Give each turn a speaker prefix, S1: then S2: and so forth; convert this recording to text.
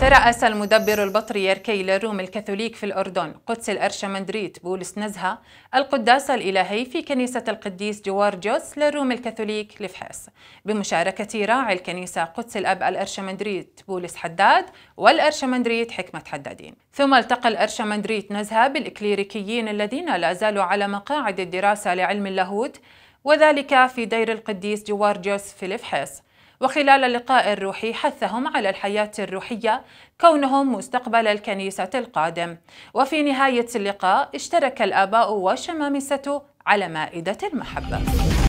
S1: ترأس المدبر البطريركي يركي للروم الكاثوليك في الأردن قدس الأرشمندريت بولس نزهة القداس الإلهي في كنيسة القديس جوارجوس للروم الكاثوليك لفحص بمشاركة راعي الكنيسة قدس الأب الأرشمندريت بولس حداد والأرشمندريت حكمة حدادين ثم التقى الأرشمندريت نزهة بالإكليريكيين الذين لا زالوا على مقاعد الدراسة لعلم اللاهوت وذلك في دير القديس جوارجوس في لفحص وخلال اللقاء الروحي حثهم على الحياة الروحية كونهم مستقبل الكنيسة القادم وفي نهاية اللقاء اشترك الآباء والشمامسة على مائدة المحبة